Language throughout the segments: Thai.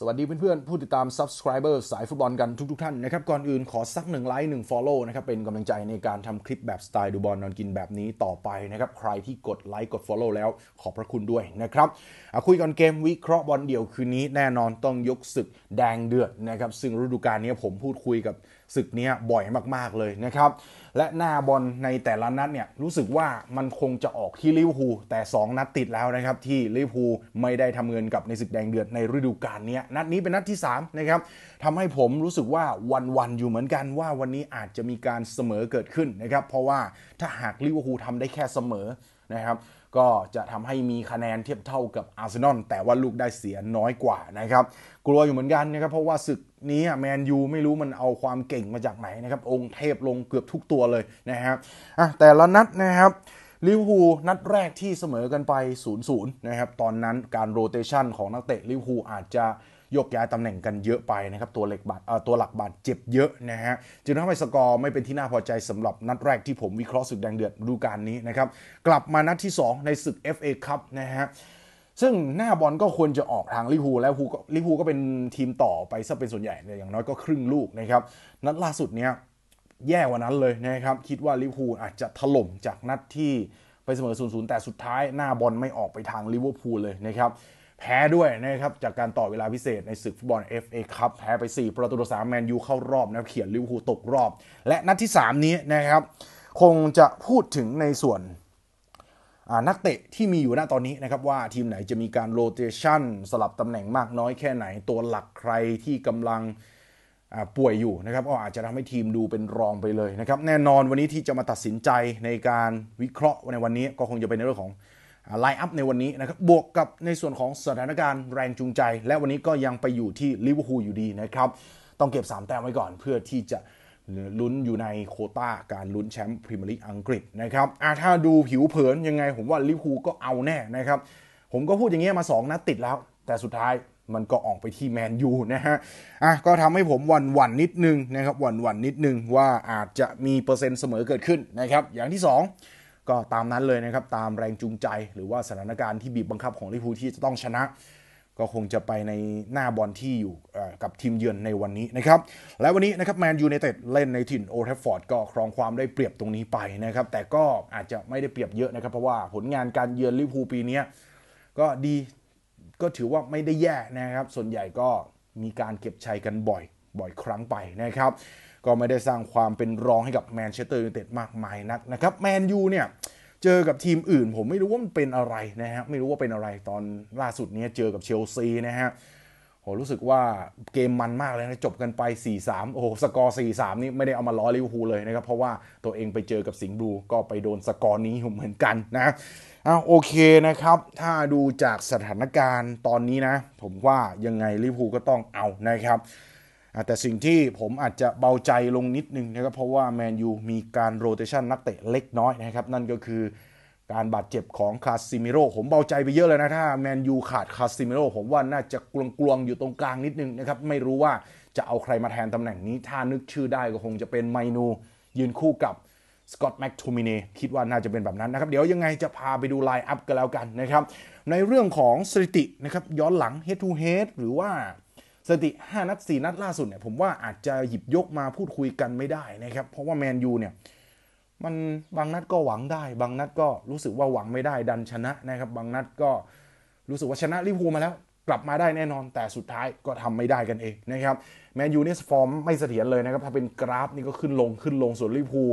สวัสดีเพื่อนๆผู้ติดตาม Subscriber สายฟุตบอลกันทุกๆท่านนะครับ ก่อนอื่นขอสักหนึ่งไลค์หนึ่งฟอลโล่นะครับเป็นกำลังใจในการทำคลิปแบบสไตล์ดูบอลนอนกินแบบนี้ต่อไปนะครับ ใครที่กดไลค์กดฟอลโล่แล้วขอบพระคุณด้วยนะครับคุยกันเกมวิเคราะห์บอลเดี่ยวคืนนี้แน่นอนต้องยกศึกแดงเดือดนะครับ ซึ่งฤดูกาลนี้ผมพูดคุยกับศึกนี้บ่อยมากๆเลยนะครับและหน้าบอลในแต่ละนัดเนี่ยรู้สึกว่ามันคงจะออกที่ลิเวอร์พูลแต่ 2 นัดติดแล้วนะครับที่ลิเวอร์พูลไม่ได้ทำเงินกับในศึกแดงเดือดในฤดูกาลนี้นัดนี้เป็นนัดที่3นะครับทำให้ผมรู้สึกว่าวันๆอยู่เหมือนกันว่าวันนี้อาจจะมีการเสมอเกิดขึ้นนะครับเพราะว่าถ้าหากลิเวอร์พูลทำได้แค่เสมอนะครับก็จะทำให้มีคะแนนเทียบเท่ากับอาร์เซนอลแต่ว่าลูกได้เสียน้อยกว่านะครับ กลัวอยู่เหมือนกันนะครับ เพราะว่าศึกนี้ แมนยูไม่รู้มันเอาความเก่งมาจากไหนนะครับ องค์เทพลงเกือบทุกตัวเลยนะครับอ่ะแต่ละนัดนะครับลิเวอร์พูลนัดแรกที่เสมอกันไป 0-0 นะครับ ตอนนั้นการโรเตชันของนักเตะลิเวอร์พูลอาจจะโยกย้ายตำแหน่งกันเยอะไปนะครับตัวเล็กบาดตัวหลักบาดเจ็บเยอะนะฮะจึงทำให้สกอร์ไม่เป็นที่น่าพอใจสำหรับนัดแรกที่ผมวิเคราะห์สุดแดงเดือดดูการนี้นะครับกลับมานัดที่ 2 ในศึก FA ครับนะฮะซึ่งหน้าบอลก็ควรจะออกทางลิพูแล้วลิพูก็เป็นทีมต่อไปซะเป็นส่วนใหญ่อย่างน้อยก็ครึ่งลูกนะครับนัดล่าสุดเนี้ยแย่กว่านั้นเลยนะครับคิดว่าลิพูอาจจะถล่มจากนัดที่ไปเสมอ0ูนย์แต่สุดท้ายหน้าบอลไม่ออกไปทางลิเวอร์พูลเลยนะครับแพ้ด้วยนะครับจากการต่อเวลาพิเศษในศึกฟุตบอล FA คัพแพ้ไป 4 ประตูต่อ3แมนยูเข้ารอบนะเขียนลิเวอร์พูลตกรอบ และนัดที่ 3 นี้นะครับ คงจะพูดถึงในส่วนนักเตะที่มีอยู่ณตอนนี้นะครับว่าทีมไหนจะมีการโรเตชันสลับตำแหน่งมากน้อยแค่ไหนตัวหลักใครที่กำลังป่วยอยู่นะครับก็อาจจะทำให้ทีมดูเป็นรองไปเลยนะครับแน่นอนวันนี้ที่จะมาตัดสินใจในการวิเคราะห์ในวันนี้ก็คงจะเป็นในเรื่องของไลน์อัพในวันนี้นะครับ บวกกับในส่วนของสถานการณ์แรงจูงใจ และวันนี้ก็ยังไปอยู่ที่ลิเวอร์พูลอยู่ดีนะครับ ต้องเก็บ 3 แต้มไว้ก่อน เพื่อที่จะลุ้นอยู่ในโคต้าการลุ้นแชมป์พรีเมียร์ลีกอังกฤษนะครับ ถ้าดูผิวเผินยังไงผมว่าลิเวอร์พูลก็เอาแน่นะครับ ผมก็พูดอย่างเงี้ยมา 2นัดติดแล้ว แต่สุดท้ายมันก็ออกไปที่แมนยูนะฮะอ่ะก็ทำให้ผมหวั่นหวั่นนิดนึงนะครับหวั่นหวั่นนิดนึงว่าอาจจะมีเปอร์เซ็นต์เสมอเกิดขึ้นนะครับอย่างที่ 2ก็ตามนั้นเลยนะครับตามแรงจูงใจหรือว่าสถานการณ์ที่บีบบังคับของลิพูที่จะต้องชนะ ก็คงจะไปในหน้าบอลที่อยู่กับทีมเยือนในวันนี้นะครับ และวันนี้นะครับแมนยูในเต็ดเล่นในถิ่นโอเทฟฟอร์ดก็ครองความได้เปรียบตรงนี้ไปนะครับ แต่ก็อาจจะไม่ได้เปรียบเยอะนะครับเพราะว่าผลงานการเยือนลิพูปีนี้ก็ดีก็ถือว่าไม่ได้แย่นะครับ ส่วนใหญ่ก็มีการเก็บชัยกันบ่อยบ่อยครั้งไปนะครับก็ไม่ได้สร้างความเป็นรองให้กับแมนเชสเตอร์ยูไนเต็ดมากมายนักนะครับแมนยูเนี่ย เจอกับทีมอื่นผมไม่รู้ว่ามันเป็นอะไรนะฮะไม่รู้ว่าเป็นอะไรตอนล่าสุดนี้เจอกับเชลซีนะฮะโหรู้สึกว่าเกมมันมากเลยนะ จบกันไป 4-3 โอ้โห สกอร์ 4-3 นี่ไม่ได้เอามาล้อลิเวอร์พูลเลยนะครับ เพราะว่าตัวเองไปเจอกับสิงห์บลูก็ไปโดนสกอร์นี้เหมือนกันนะอ้าโอเคนะครับ ถ้าดูจากสถานการณ์ตอนนี้นะ ผมว่ายังไงลิเวอร์พูลก็ต้องเอานะครับแต่สิ่งที่ผมอาจจะเบาใจลงนิดนึงนะครับเพราะว่าแมนยูมีการโรเตชันนักเตะเล็กน้อยนะครับ นั่นก็คือการบาดเจ็บของคาซิมิโร่ผมเบาใจไปเยอะเลยนะถ้าแมนยูขาดคาซิมิโร่ผมว่าน่าจะกลวงๆอยู่ตรงกลางนิดนึงนะครับ ไม่รู้ว่าจะเอาใครมาแทนตำแหน่งนี้ ถ้านึกชื่อได้ก็คงจะเป็นไมนูยืนคู่กับสกอตแม็กโทมินีคิดว่าน่าจะเป็นแบบนั้นนะครับเดี๋ยวยังไงจะพาไปดูไลน์อัพกันแล้วกันนะครับในเรื่องของสถิตินะครับย้อนหลัง head to head หรือว่าสติ5นัด4 นัดล่าสุดเนี่ยผมว่าอาจจะหยิบยกมาพูดคุยกันไม่ได้นะครับเพราะว่าแมนยูเนี่ยมันบางนัดก็หวังได้ บางนัดก็รู้สึกว่าหวังไม่ได้ดันชนะนะครับบางนัดก็รู้สึกว่าชนะลิเวอร์พูลมาแล้ว กลับมาได้แน่นอนแต่สุดท้ายก็ทำไม่ได้กันเองนะครับแมนยูนี่ฟอร์มไม่เสถียรเลยนะครับถ้าเป็นกราฟนี่ก็ขึ้นลงขึ้นลงส่วนลิเวอร์พูล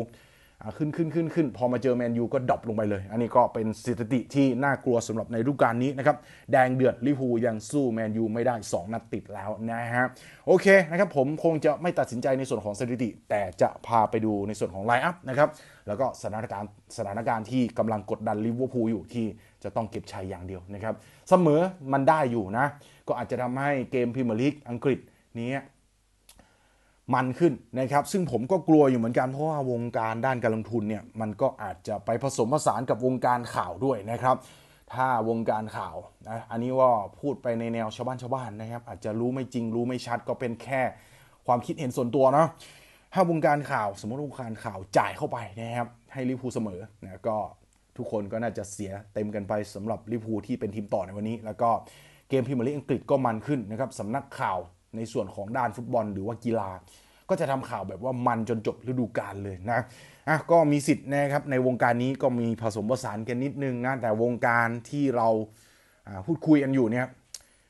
ขึ้นขึ้นขึ้นขึ้น พอมาเจอแมนยูก็ดรอปลงไปเลย อันนี้ก็เป็นสถิติที่น่ากลัวสำหรับในฤดูกาลนี้นะครับ แดงเดือดลิฟูยังสู้แมนยูไม่ได้ 2นัดติดแล้วนะฮะโอเคนะครับ ผมคงจะไม่ตัดสินใจในส่วนของสถิติ แต่จะพาไปดูในส่วนของไลน์อัพนะครับ แล้วก็สถานการณ์สถานการณ์ที่กำลังกดดันลิเวอร์พูลอยู่ที่จะต้องเก็บชัยอย่างเดียวนะครับเสมอมันได้อยู่นะ ก็อาจจะทำให้เกมพรีเมียร์ลีกอังกฤษนี้มันขึ้นนะครับซึ่งผมก็กลัวอยู่เหมือนกันเพราะว่าวงการด้านการลงทุนเนี่ยมันก็อาจจะไปผสมผสานกับวงการข่าวด้วยนะครับ ถ้าวงการข่าวนะอันนี้ว่าพูดไปในแนวชาวบ้านชาวบ้านนะครับอาจจะรู้ไม่จริงรู้ไม่ชัด ก็เป็นแค่ความคิดเห็นส่วนตัวเนาะถ้าวงการข่าว สมมติวงการข่าวจ่ายเข้าไปนะครับให้ลิพูเสมอนะก็ทุกคนก็น่าจะเสียเต็มกันไปสำหรับลิพูที่เป็นทีมต่อในวันนี้ แล้วก็เกมพิมพ์ลีอังกฤษก็มันขึ้นนะครับสำนักข่าวในส่วนของด้านฟุตบอลหรือว่ากีฬาก็จะทำข่าวแบบว่ามันจนจบฤดูกาลเลยนะอ่ะก็มีสิทธิ์นะครับ ในวงการนี้ก็มีผสมผสานกันนิดนึงนะแต่วงการที่เราพูดคุยกันอยู่เนี่ย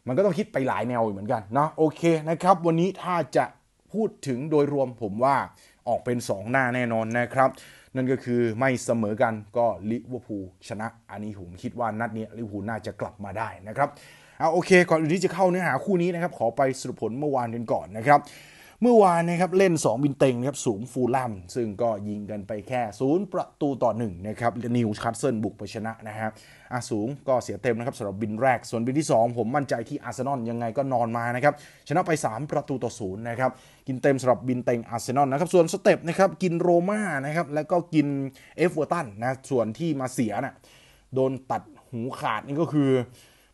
มันก็ต้องคิดไปหลายแนวอยู่เหมือนกันเนาะโอเคนะครับ วันนี้ถ้าจะพูดถึงโดยรวมผมว่าออกเป็น 2 หน้าแน่นอนนะครับ นั่นก็คือไม่เสมอกันก็ลิเวอร์พูลชนะอันนี้ผมคิดว่านัดนี้ลิเวอร์พูลน่าจะกลับมาได้นะครับเอาโอเค ก่อนอื่นที่จะเข้าเนื้อหาคู่นี้นะครับขอไปสรุปผลเมื่อวานกันก่อนนะครับเมื่อวานนะครับเล่น 2 บินเต็งนะครับสูงฟูลัมซึ่งก็ยิงกันไปแค่ศูนย์ประตูต่อ 1นะครับนิวคาสเซิลบุกไปชนะนะฮะอะสูงก็เสียเต็มนะครับสำหรับบินแรกส่วนบินที่ 2 ผมมั่นใจที่อาร์เซนอลยังไงก็นอนมานะครับชนะไป 3 ประตูต่อศูนย์นะครับกินเต็มสำหรับบินเต็งอาร์เซนอลนะครับส่วนสเต็ปนะครับกินโรม่านะครับแล้วก็กินเอฟเวอร์ตันนะส่วนที่มาเสียนะ่ะโดนตัดหูขาดนี่ก็คือ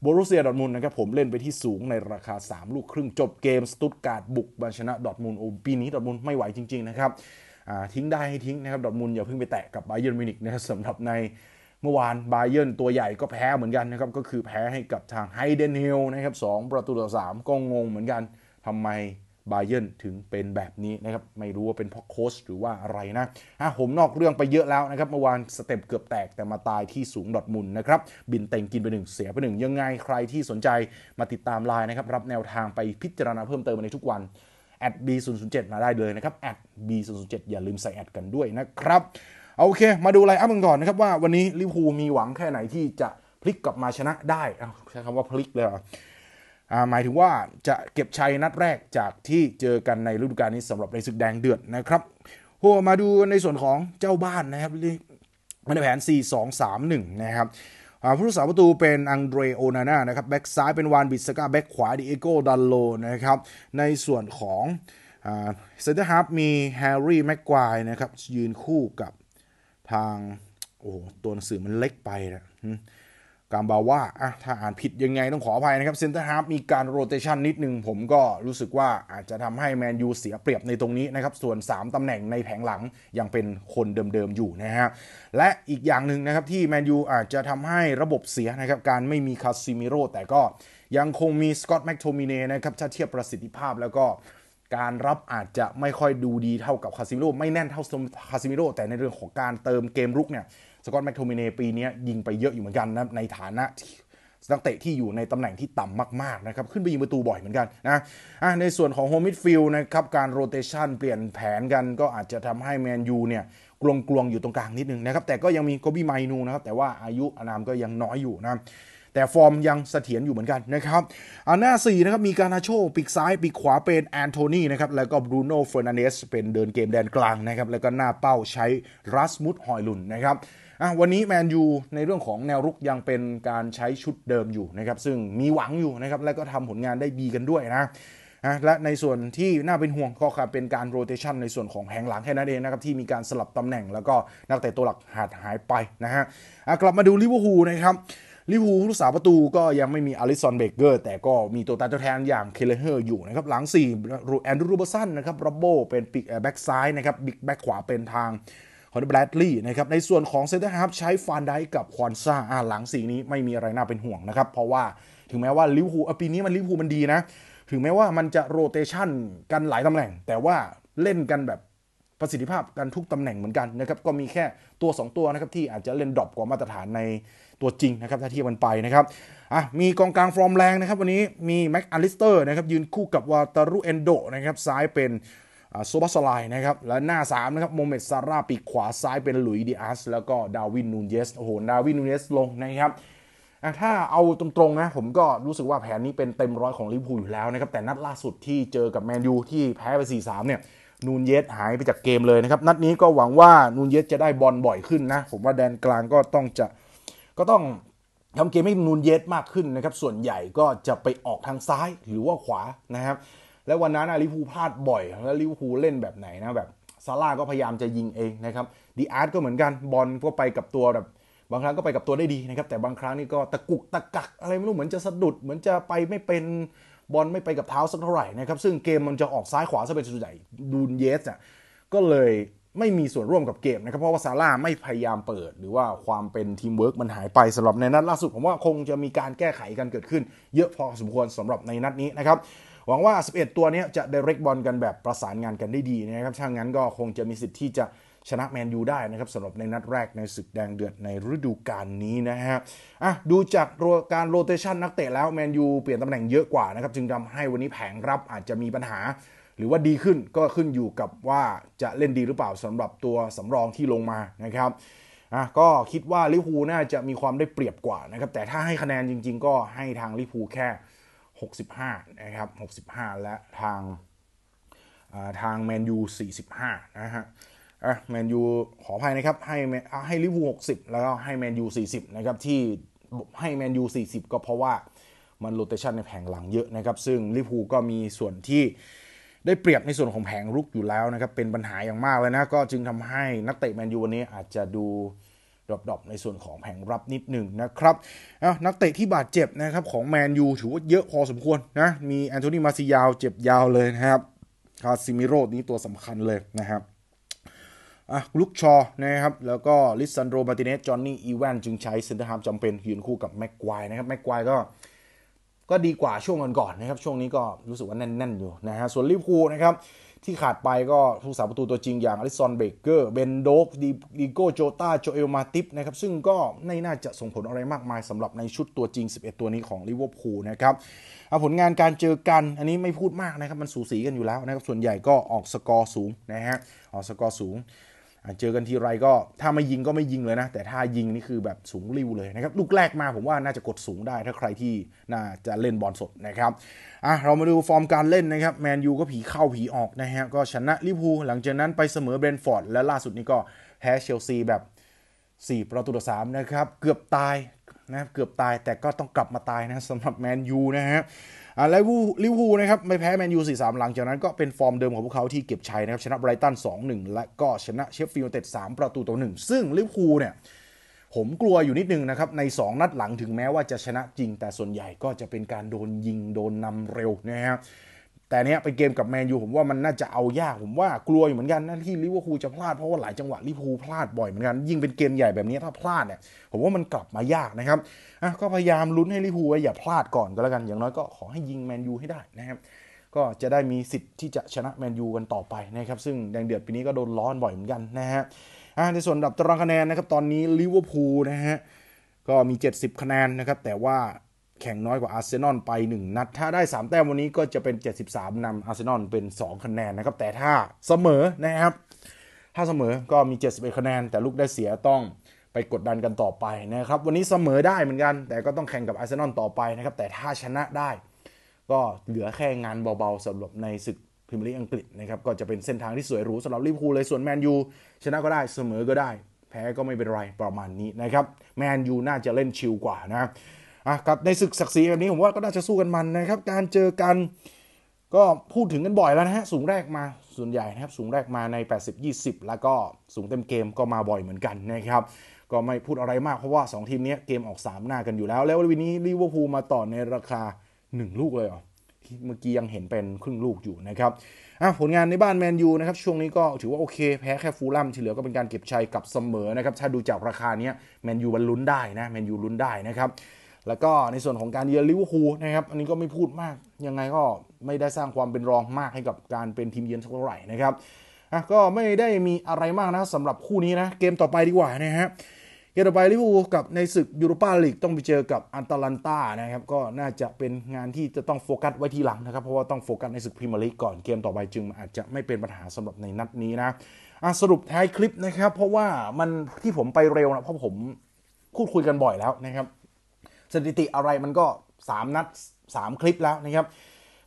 บรุเซียดอทมุนนะครับผมเล่นไปที่สูงในราคา 3 ลูกครึ่งจบเกมสตุตการ์ดบุกัาชนะ ดอทมุนโอ้ปีนี้ดอทมุนไม่ไหวจริงๆนะครับทิ้งได้ให้ทิ้งนะครับดอทมุนอย่าเพิ่งไปแตะกับไบเยอร์มิวนิกนะครับสำหรับในเมื่อวานไบเยอร์ตัวใหญ่ก็แพ้เหมือนกันนะครับ ก็คือแพ้ให้กับทางไฮเดนเฮลนะครับสประตูต่อ3ก็งงเหมือนกันทำไมบเยนถึงเป็นแบบนี้นะครับไม่รู้ว่าเป็นเพราะโค้ชหรือว่าอะไรนะฮะผมนอกเรื่องไปเยอะแล้วนะครับเมื่อวานสเต็ปเกือบแตกแต่มาตายที่สูงดอดมุนนะครับบินเต็งกินไปหนึ่งเสียไปหนึ่งยังไงใครที่สนใจมาติดตามไลน์นะครับรับแนวทางไปพิจารณาเพิ่มเติมในทุกวันแอด B007 มาได้เลยนะครับแอด B007 อย่าลืมใส่แอดกันด้วยนะครับโอเค มาดูไลน์อัพกันก่อนนะครับว่าวันนี้ลิเวอร์พูลมีหวังแค่ไหนที่จะพลิกกลับมาชนะได้ใช้คำว่าพลิกเลยหมายถึงว่าจะเก็บชัยนัดแรกจากที่เจอกันในฤดูกาลนี้สำหรับในศึกแดงเดือดนะครับโหมาดูในส่วนของเจ้าบ้านนะครับในแผน 4 2 3 1 นะครับผู้รักษาประตูเป็นอังเดรโอนาน่านะครับแบ็กซ้ายเป็นวานบิสกาแบ็กขวาดิเอโกดันโลนะครับ ในส่วนของเซนเตอร์ฮาร์มีแฮร์รี่แม็กควายนะครับ ยืนคู่กับทางโอ้ตัวหนังสือมันเล็กไปนะกามบาว่าอ่ะถ้าอ่านผิดยังไงต้องขออภัยนะครับเซนเตอร์ฮาร์ฟมีการโรเตชันนิดนึง ผมก็รู้สึกว่าอาจจะทำให้แมนยูเสียเปรียบในตรงนี้นะครับ ส่วน 3 ตำแหน่งในแผงหลังยังเป็นคนเดิมๆ อยู่นะฮะ และอีกอย่างหนึ่งนะครับ ที่แมนยูอาจจะทำให้ระบบเสียนะครับ การไม่มีคาซิมิโร่แต่ก็ยังคงมีสกอตแม็กโทมิเน่นะครับถ้าเทียบประสิทธิภาพแล้วก็การรับอาจจะไม่ค่อยดูดีเท่ากับคาซิมิโร่ไม่แน่นเท่าคาซิมิโร่แต่ในเรื่องของการเติมเกมรุกเนี่ยกอตแมคโทมิเนปีนี้ยิงไปเยอะอยู่เหมือนกันนะในฐานะนักเตะที่อยู่ในตำแหน่งที่ต่ำมากๆนะครับ ขึ้นไปยิงประตูบ่อยเหมือนกันนะะในส่วนของโฮมิดฟิลนะครับ การโรเตชันเปลี่ยนแผนกันก็อาจจะทำให้แมนยูเนี่ยกลงกลวงอยู่ตรงกลางนิดนึงนะครับ แต่ก็ยังมีโกบี้ไมนูนะครับ แต่ว่าอายุอานามก็ยังน้อยอยู่นะ แต่ฟอร์มยังเสถียรอยู่เหมือนกันนะครับอันหน้า4นะครับมีการาโชปีกซ้ายปีกขวาเป็นแอนโทนีนะครับแล้วก็บรูโน่เฟอร์นันเดสเป็นเดินเกมแดนกลางนะครับแล้วก็หน้าเป้าใช้รัสมุดฮอยลุนนะครับอ่ะวันนี้แมนยูในเรื่องของแนวรุกยังเป็นการใช้ชุดเดิมอยู่นะครับ ซึ่งมีหวังอยู่นะครับและก็ทำผลงานได้ดีกันด้วยนะนะและในส่วนที่น่าเป็นห่วงก็คือเป็นการโรเตชันในส่วนของแหงหลังแค่นั้นเองนะครับที่มีการสลับตำแหน่งแล้วก็นักเตะตัวหลักหัดหายไปนะฮะกลับมาดูลิเวอร์พูลนะครับลิเวอร์พูลผู้รักษาประตูก็ยังไม่มีอลิสันเบเกอร์แต่ก็มีตัวตาตัวแทนอย่างเคเลเฮอร์อยู่นะครับหลัง4แอนดรูบอสันนะครับรับโบเป็นปิกแบ็กซ้ายนะครับบิ๊กแบ็กขวาเป็นทางของแบรดลีย์นะครับในส่วนของเซนเตอร์ฮาฟใช้ฟานไดกับควอนซ่าอ่าหลังสีนี้ไม่มีอะไรน่าเป็นห่วงนะครับ เพราะว่าถึงแม้ว่าลิเวอร์พูลปีนี้มันลิเวอร์พูลมันดีนะ ถึงแม้ว่ามันจะโรเตชันกันหลายตำแหน่ง แต่ว่าเล่นกันแบบประสิทธิภาพกันทุกตำแหน่งเหมือนกันนะครับ ก็มีแค่ตัว 2 ตัวนะครับ ที่อาจจะเล่นดรอปกว่ามาตรฐานในตัวจริงนะครับถ้าเทียบมันไปนะครับอ่ะมีกองกลางฟอร์มแรงนะครับวันนี้มีแม็กอลิสเตอร์นะครับยืนคู่กับวาตารุเอนโดนะครับซ้ายเป็นซูบัสไลนะครับ และหน้า 3 นะครับ โมเมตซาร่าปีกขวาซ้ายเป็นหลุยดิอัสแล้วก็ดาวินนูนเยสโอ้โหดาวินนูนเยสลงนะครับถ้าเอาตรงๆนะ ผมก็รู้สึกว่าแผนนี้เป็นเต็มร้อยของลิเวอร์พูลอยู่แล้วนะครับ แต่นัดล่าสุดที่เจอกับแมนยูที่แพ้ไป 4-3 เนี่ยนูนเยสหายไปจากเกมเลยนะครับนัดนี้ก็หวังว่านูนเยสจะได้บอลบ่อยขึ้นนะผมว่าแดนกลางก็ต้องจะก็ต้องทำเกมให้นูนเยสมากขึ้นนะครับส่วนใหญ่ก็จะไปออกทางซ้ายหรือว่าขวานะครับแล้ววันนั้นลิฟูพลาดบ่อยแล้วลิวฟูเล่นแบบไหนนะ แบบซาร่าก็พยายามจะยิงเองนะครับดีอาร์ตก็เหมือนกันบอลก็ไปกับตัวแบบบางครั้งก็ไปกับตัวได้ดีนะครับ แต่บางครั้งนี่ก็ตะกุกตะกัก อะไรไม่รู้ เหมือนจะสะดุด เหมือนจะไปไม่เป็นบอลไม่ไปกับเท้าสักเท่าไหร่นะครับ ซึ่งเกมมันจะออกซ้ายขวาซะเป็นส่วนใหญ่ดูนเยสอ่ะก็เลยไม่มีส่วนร่วมกับเกมนะครับ เพราะว่าซาร่าไม่พยายามเปิด หรือว่าความเป็นทีมเวิร์กมันหายไปสำหรับในนัดล่าสุดผมว่าคงจะมีการแก้ไขกันเกิดขึ้น เยอะพอสมควรสำหรับในนัดนี้นะครับหวังว่า 11 ตัวนี้จะไดเรกบอลกันแบบประสานงานกันได้ดีนะครับถ้างั้นก็คงจะมีสิทธิ์ที่จะชนะแมนยูได้นะครับสำหรับในนัดแรกในศึกแดงเดือดในฤดูกาลนี้นะฮะอ่ะดูจากการโรเตชันนักเตะแล้วแมนยูเปลี่ยนตำแหน่งเยอะกว่านะครับ จึงทำให้วันนี้แผงรับอาจจะมีปัญหา หรือว่าดีขึ้นก็ขึ้นอยู่กับว่าจะเล่นดีหรือเปล่าสำหรับตัวสำรองที่ลงมานะครับอ่ะก็คิดว่าลิฟูน่าจะมีความได้เปรียบกว่านะครับแต่ถ้าให้คะแนนจริง ๆ ก็ให้ทางลิฟูแค่65นะครับ65 และทางทาง แมนยู 45 นะฮะอ่ะแมนยูขออภัยนะครับให้ ให้ลิเวอร์พูล60 แล้วก็ให้แมนยู 40 นะครับที่ให้แมนยู 40 ก็เพราะว่ามันโรเตชันในแผงหลังเยอะนะครับ ซึ่งลิเวอร์พูลก็มีส่วนที่ได้เปรียบในส่วนของแผงรุกอยู่แล้วนะครับ เป็นปัญหาอย่างมากเลยนะก็จึงทำให้นักเตะแมนยูวันนี้อาจจะดูดรอปในส่วนของแผงรับนิดหนึ่งนะครับ นักเตะที่บาดเจ็บนะครับของแมนยูถือว่าเยอะพอสมควรนะ มีแอนโทนีมาซิยาวเจ็บยาวเลยนะครับ คาซิมิโร่นี้ตัวสำคัญเลยนะครับอะลุกชอนะครับ แล้วก็ลิซันโดมาติเนสจอห์นนี่ อีแวนจึงใช้เซนเตอร์ฮามจำเป็นยืนคู่กับแม็กควายนะครับแม็กควายก็ก็ดีกว่าช่วงก่อนๆนะครับ ช่วงนี้ก็รู้สึกว่าแน่นๆ อยู่นะฮะส่วนลิฟว์ูนะครับที่ขาดไปก็ผู้สาประตูตัวจริงอย่างอลิซอนเบเกอร์ เบนโดกดิโกโจตาโจเอลมาติปนะครับ ซึ่งก็ไม่น่าจะส่งผลอะไรมากมายสำหรับในชุดตัวจริง 11 ตัวนี้ของลิเวอร์พูลนะครับเอาผลงานการเจอกันอันนี้ไม่พูดมากนะครับมันสูสีกันอยู่แล้วนะครับส่วนใหญ่ก็ออกสกอร์สูงนะฮะออกสกอร์สูงเจอกันทีไรก็ถ้าไม่ยิงก็ไม่ยิงเลยนะ แต่ถ้ายิงนี่คือแบบสูงริ้วเลยนะครับลูกแรกมาผมว่าน่าจะกดสูงได้ ถ้าใครที่น่าจะเล่นบอลสดนะครับอ่ะเรามาดูฟอร์มการเล่นนะครับแมนยูก็ผีเข้าผีออกนะฮะก็ชนะลิรพูหลังจากนั้นไปเสมอเบรนฟอร์ดและล่าสุดนี้ก็แพ้เชลซีแบบ4ประตูต่อ3นะครับเกือบตายนะเกือบตายแต่ก็ต้องกลับมาตายนะสำหรับแมนยูนะฮะอ่าไละลิวพูนะครับไม่แพ้แมนยูสี่สามหลังจากนั้นก็เป็นฟอร์มเดิมของพวกเขาที่เก็บชัยนะครับชนะไบรตันสองหนึ่งและก็ชนะเชฟฟิลด์เต็ดสามประตูต่อหนึ่งซึ่งลิวพูเนี่ยผมกลัวอยู่นิดนึงนะครับในสองนัดหลังถึงแม้ว่าจะชนะจริงแต่ส่วนใหญ่ก็จะเป็นการโดนยิงโดนนำเร็วนะฮะแต่เนี้ยไปเกมกับแมนยูผมว่ามันน่าจะเอายากผมว่ากลัวอยู่เหมือนกันนะที่ลิเวอร์พูลจะพลาด เพราะว่าหลายจังหวะลิเวอร์พูลพลาดบ่อยเหมือนกัน ยิ่งเป็นเกมใหญ่แบบนี้ถ้าพลาดเนี่ยผมว่ามันกลับมายากนะครับอ่ะก็พยายามลุ้นให้ลิเวอร์พูลอย่าพลาดก่อนก็แล้วกัน อย่างน้อยก็ขอให้ยิงแมนยูให้ได้นะครับก็จะได้มีสิทธิ์ที่จะชนะแมนยูกันต่อไปนะครับซึ่งแดงเดือดปีนี้ก็โดนร้อนบ่อยเหมือนกันนะฮะในส่วนดับตารางคะแนนนะครับตอนนี้ลิเวอร์พูลนะฮะก็มี 70 คะแนนนะครับแต่ว่าแข่งน้อยกว่าอาร์เซนอลไป1 นัด ถ้าได้3แต้มวันนี้ก็จะเป็น 73นำอาร์เซนอลเป็น2คะแนนนะครับแต่ถ้าเสมอนะครับถ้าเสมอก็มี71คะแนนแต่ลูกได้เสียต้องไปกดดันกันต่อไปนะครับ วันนี้เสมอได้เหมือนกัน แต่ก็ต้องแข่งกับอาร์เซนอลต่อไปนะครับแต่ถ้าชนะได้ ก็เหลือแค่งานเบาๆสำหรับในศึกพรีเมียร์ลีกอังกฤษนะครับก็จะเป็นเส้นทางที่สวยหรูสำหรับลิเวอร์พูลเลยส่วนแมนยูชนะก็ได้เสมอก็ได้ แพ้ก็ไม่เป็นไรประมาณนี้นะครับ แมนยูน่าจะเล่นชิลกว่านะอ่ะกับในศึกศักดิ์ศรีแบบนี้ผมว่าก็น่าจะสู้กันมันนะครับ การเจอกันก็พูดถึงกันบ่อยแล้วนะฮะ สูงแรกมาส่วนใหญ่นะครับ สูงแรกมาใน 80-20 แล้วก็สูงเต็มเกมก็มาบ่อยเหมือนกันนะครับ ก็ไม่พูดอะไรมากเพราะว่า 2 ทีมนี้เกมออก 3 หน้ากันอยู่แล้ว แล้ววันนี้ลิเวอร์พูลมาต่อในราคา 1 ลูกเลยเหรอเมื่อกี้ยังเห็นเป็นครึ่งลูกอยู่นะครับอ่ะผลงานในบ้านแมนยูนะครับช่วงนี้ก็ถือว่าโอเคแพ้แค่ฟูลัมที่เหลือก็เป็นการเก็บชัยกับเสมอนะครับถ้าดูจากราคาเนี้ยแมนยูบรรลุนได้นะแมนยูลุ้นได้นะครับแล้วก็ในส่วนของการเยือนลิเวอร์พูลนะครับ อันนี้ก็ไม่พูดมาก ยังไงก็ไม่ได้สร้างความเป็นรองมากให้กับการเป็นทีมเยือนเท่าไหร่นะครับอ่ะก็ไม่ได้มีอะไรมากนะสำหรับคู่นี้นะ เกมต่อไปดีกว่านะฮะเกมต่อไปลิเวอร์พูลกับในศึกยูโรปาลีกต้องไปเจอกับอันตาลันตานะครับ ก็น่าจะเป็นงานที่จะต้องโฟกัสไว้ทีหลังนะครับเพราะว่าต้องโฟกัสในศึกพรีเมียร์ลีกก่อนเกมต่อไปจึง อาจจะไม่เป็นปัญหาสำหรับในนัดนี้นะอ่ะสรุปท้ายคลิปนะครับ เพราะว่ามันที่ผมไปเร็วนะเพราะผมพูดคุยกันบ่อยแล้วนะครับสถิติอะไรมันก็ 3นัด 3 คลิปแล้วนะครับ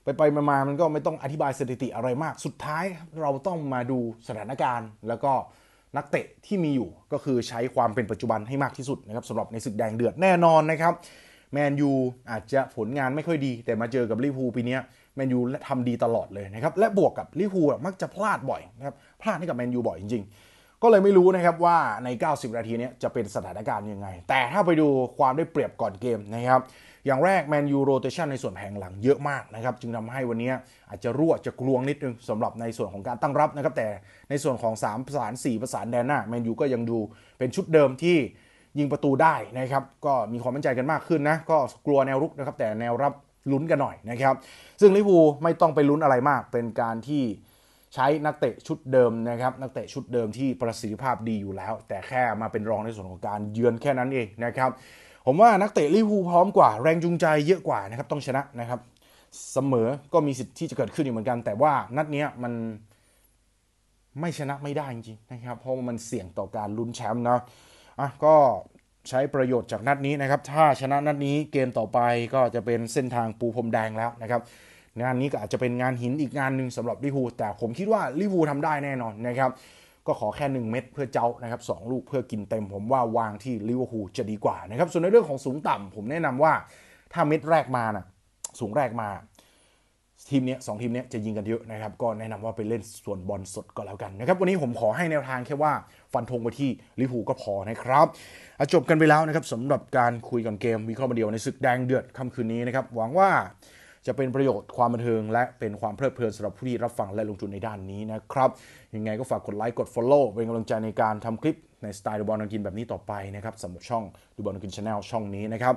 ไปไปมามันก็ไม่ต้องอธิบายสถิติอะไรมากสุดท้ายเราต้องมาดูสถานการณ์แล้วก็นักเตะที่มีอยู่ก็คือใช้ความเป็นปัจจุบันให้มากที่สุดนะครับสำหรับในศึกแดงเดือดแน่นอนนะครับแมนยูอาจจะผลงานไม่ค่อยดีแต่มาเจอกับลิเวอร์พูลปีนี้แมนยูทำดีตลอดเลยนะครับ และบวกกับลิเวอร์พูลมักจะพลาดบ่อยนะครับพลาดให้กับแมนยูบ่อยจริงๆก็เลยไม่รู้นะครับว่าใน 90 นาทีนี้จะเป็นสถานการณ์ยังไง แต่ถ้าไปดูความได้เปรียบก่อนเกมนะครับ อย่างแรกแมนยูโรเตชันในส่วนแผงหลังเยอะมากนะครับ จึงทำให้วันนี้อาจจะรั่วจะกลวงนิดนึงสำหรับในส่วนของการตั้งรับนะครับ แต่ในส่วนของ 3 ประสาน 4 ประสานแดนหน้าแมนยูก็ยังดูเป็นชุดเดิมที่ยิงประตูได้นะครับ ก็มีความมั่นใจกันมากขึ้นนะ ก็กลัวแนวรุกนะครับ แต่แนวรับลุ้นกันหน่อยนะครับ ซึ่งลิเวอร์พูลไม่ต้องไปลุ้นอะไรมาก เป็นการที่ใช้นักเตะชุดเดิมนะครับ นักเตะชุดเดิมที่ประสิทธิภาพดีอยู่แล้ว แต่แค่มาเป็นรองในส่วนของการเยือนแค่นั้นเองนะครับ ผมว่านักเตะลิเวอร์พูลพร้อมกว่าแรงจูงใจเยอะกว่านะครับต้องชนะนะครับ เสมอก็มีสิทธิ์ที่จะเกิดขึ้นอยู่เหมือนกัน แต่ว่านัดนี้มันไม่ชนะไม่ได้จริงๆนะครับเพราะมันเสี่ยงต่อการลุ้นแชมป์นะอ่ะก็ใช้ประโยชน์จากนัดนี้นะครับ ถ้าชนะนัดนี้เกมต่อไปก็จะเป็นเส้นทางปูพรมแดงแล้วนะครับงานนี้ก็อาจจะเป็นงานหินอีกงานหนึ่งสำหรับลิวูแต่ผมคิดว่าลิวูทำได้แน่นอนนะครับก็ขอแค่1เม็ดเพื่อเจ้านะครับสลูกเพื่อกินเต็มผมว่าวางที่ลิฟวพูจะดีกว่านะครับ ส่วนในเรื่องของสูงต่ำ ผมแนะนำว่าถ้าเม็ดแรกมานะสูงแรกมาทีมนี้สองทีมนี้จะยิงกันเยอะนะครับก็แนะนำว่าไปเล่นส่วนบอลสดก็แล้วกันนะครับวันนี้ผมขอให้แนวทางแค่ว่าฟันธงไปที่ลิฟูก็พอนะครับจบกันไปแล้วนะครับสำหรับการคุยก่อนเกมวิเคราะห์มาเดียวในศึกแดงเดือดค่ำคืนนี้นะครับหวังว่าจะเป็นประโยชน์ความบันเทิงและเป็นความเพลิดเพลินสำหรับผู้ที่รับฟัง และลงทุนในด้านนี้นะครับยังไงก็ฝากกดไลค์กด Follow เป็นกำลังใจในการทำคลิปในสไตล์ดูบอลนังกินแบบนี้ต่อไปนะครับสำหรับช่องดูบอลนังกินชาแนลช่องนี้นะครับ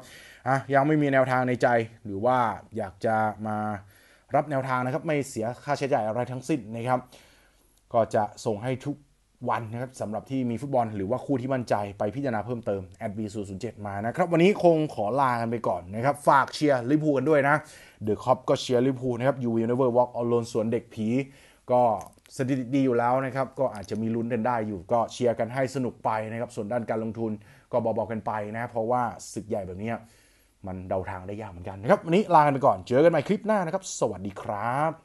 อ่ะยังไม่มีแนวทางในใจหรือว่าอยากจะมารับแนวทางนะครับไม่เสียค่าใช้จ่ายอะไรทั้งสิ้นนะครับก็จะส่งให้ทุกวันนะครับสำหรับที่มีฟุตบอลหรือว่าคู่ที่มั่นใจไปพิจารณาเพิ่มเติมแอด d ีศูนมานะครับ วันนี้คงขอลากันไปก่อนนะครับ ฝากเชียร์ลิพูกันด้วยนะเดอะคอปก็เชียร์ลิพูนะครับยูวิเนเวอร์วอล์กออลลนสวนเด็กผี ก็สถิติดีอยู่แล้วนะครับ ก็อาจจะมีลุ้นกันได้อยู่ก็เชียร์กันให้สนุกไปนะครับส่วนด้านการลงทุนก็บอกๆกกันไปนะเพราะว่าศึกใหญ่แบบนี้มันเดาทางได้ยากเหมือนกันนะครับวันนี้ลากันไปก่อนเจอกันใหม่คลิปหน้านะครับสวัสดีครับ